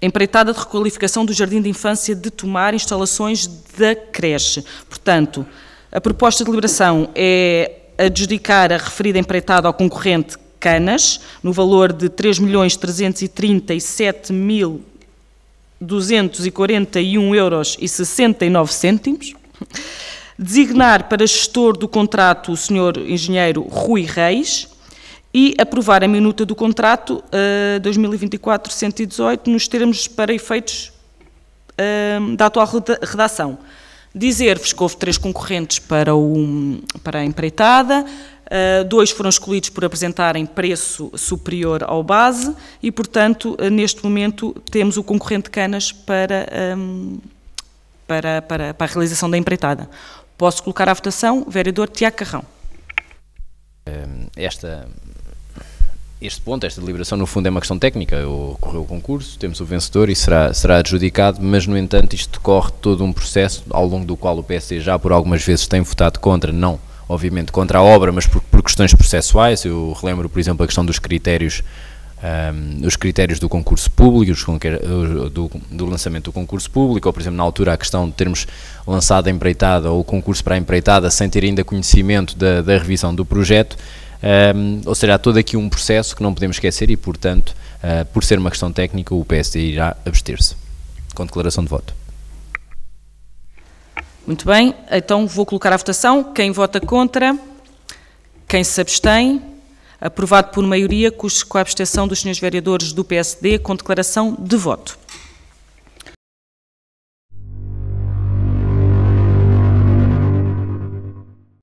empreitada de requalificação do Jardim de Infância de tomar instalações da creche. Portanto, a proposta de liberação é adjudicar a referida empreitada ao concorrente Canas, no valor de 3.337.241 euros e 69 cêntimos. Designar para gestor do contrato o Sr. Engenheiro Rui Reis, e aprovar a minuta do contrato uh, eh, 2024-118 nos termos para efeitos uh, da atual redação. Dizer-vos que houve três concorrentes para, o, para a empreitada, uh, dois foram escolhidos por apresentarem preço superior ao base e, portanto, eh, neste momento temos o concorrente Canas para, um, ehm, para, para, para a realização da empreitada. Posso colocar à votação, vereador Tiago Carrão. Ehm, esta este ponto, esta deliberação, no fundo é uma questão técnica. Ocorreu o concurso, temos o vencedor e será, será adjudicado, mas, no entanto, isto decorre todo um processo ao longo do qual o PSD já por algumas vezes tem votado contra, não obviamente contra a obra, mas por, por questões processuais. Eu relembro, por exemplo, a questão dos critérios, um, os critérios do concurso público, os, do, do, lançamento do concurso público, ou, por exemplo, na altura a questão de termos lançado a empreitada ou o concurso para a empreitada sem ter ainda conhecimento da, da revisão do projeto. Um, ou seja, há todo aqui um processo que não podemos esquecer e, portanto, uh, por ser uma questão técnica, o PSD irá abster-se. Com declaração de voto. Muito bem, então vou colocar à votação. Quem vota contra? Quem se abstém? Aprovado por maioria, com a abstenção dos senhores vereadores do PSD, com declaração de voto.